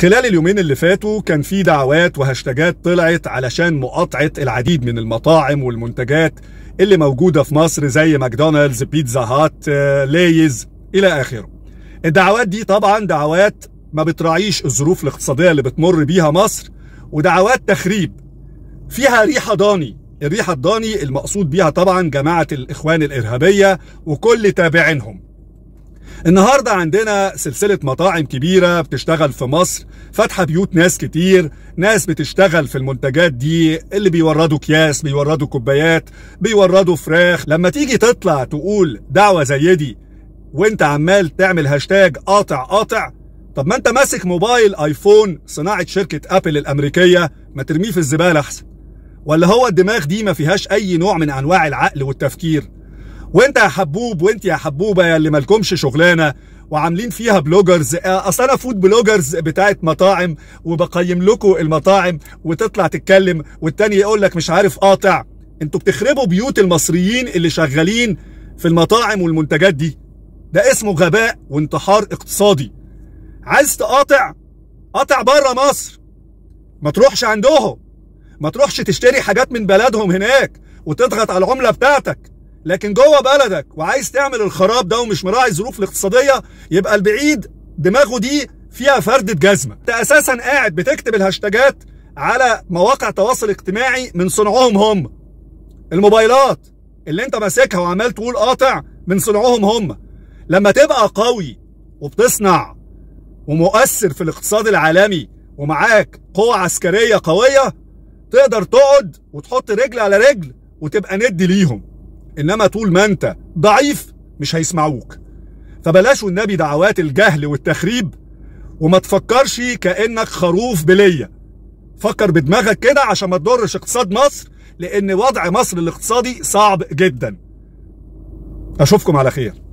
خلال اليومين اللي فاتوا كان في دعوات وهاشتاجات طلعت علشان مقاطعة العديد من المطاعم والمنتجات اللي موجودة في مصر زي ماكدونالدز بيتزا هات آه، لايز إلى آخره الدعوات دي طبعا دعوات ما بتراعيش الظروف الاقتصادية اللي بتمر بيها مصر ودعوات تخريب فيها ريحة ضاني الريحة الضاني المقصود بيها طبعا جماعة الإخوان الإرهابية وكل تابعينهم النهاردة عندنا سلسلة مطاعم كبيرة بتشتغل في مصر فاتحة بيوت ناس كتير ناس بتشتغل في المنتجات دي اللي بيوردوا اكياس بيوردوا كوبايات بيوردوا فراخ لما تيجي تطلع تقول دعوة زي دي وانت عمال تعمل هاشتاج قاطع قاطع طب ما انت ماسك موبايل ايفون صناعة شركة ابل الامريكية ما ترميه في الزبالة احسن ولا هو الدماغ دي ما فيهاش اي نوع من انواع العقل والتفكير وانت يا حبوب وانت يا حبوبه يا اللي مالكمش شغلانه وعاملين فيها بلوجرز آه، اصل انا فود بلوجرز بتاعت مطاعم وبقيم لكم المطاعم وتطلع تتكلم والتاني يقول لك مش عارف قاطع انتوا بتخربوا بيوت المصريين اللي شغالين في المطاعم والمنتجات دي ده اسمه غباء وانتحار اقتصادي عايز تقاطع قاطع بره مصر ما تروحش عندهم ما تروحش تشتري حاجات من بلدهم هناك وتضغط على العملة بتاعتك لكن جوه بلدك وعايز تعمل الخراب ده ومش مراعي الظروف الاقتصاديه يبقى البعيد دماغه دي فيها فردة جزمة انت اساسا قاعد بتكتب الهاشتاجات على مواقع تواصل اجتماعي من صنعهم هم الموبايلات اللي انت ماسكها وعمال تقول قاطع من صنعهم هم لما تبقى قوي وبتصنع ومؤثر في الاقتصاد العالمي ومعاك قوة عسكرية قوية تقدر تقعد وتحط رجل على رجل وتبقى ند ليهم انما طول ما انت ضعيف مش هيسمعوك فبلاش والنبي دعوات الجهل والتخريب وما تفكرش كانك خروف بليه فكر بدماغك كده عشان ما تضرش اقتصاد مصر لان وضع مصر الاقتصادي صعب جدا اشوفكم على خير